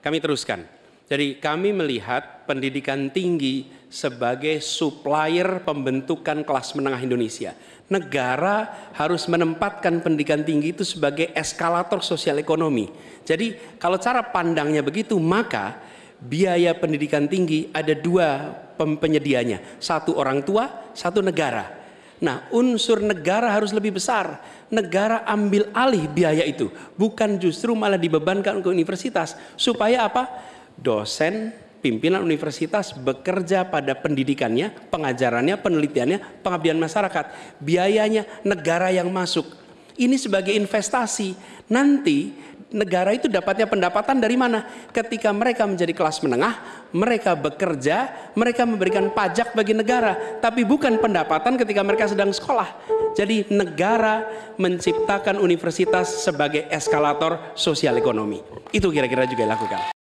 Kami teruskan. Jadi kami melihat pendidikan tinggi sebagai supplier pembentukan kelas menengah Indonesia. Negara harus menempatkan pendidikan tinggi itu sebagai eskalator sosial ekonomi. Jadi kalau cara pandangnya begitu maka biaya pendidikan tinggi ada dua penyedianya. Satu orang tua, satu negara. Nah, unsur negara harus lebih besar. Negara ambil alih biaya itu, bukan justru malah dibebankan ke universitas. Supaya apa? Dosen, pimpinan universitas bekerja pada pendidikannya, pengajarannya, penelitiannya, pengabdian masyarakat. Biayanya negara yang masuk. Ini sebagai investasi. Nanti negara itu dapatnya pendapatan dari mana? Ketika mereka menjadi kelas menengah, mereka bekerja, mereka memberikan pajak bagi negara, tapi bukan pendapatan ketika mereka sedang sekolah. Jadi negara menciptakan universitas sebagai eskalator sosial ekonomi. Itu kira-kira juga dilakukan.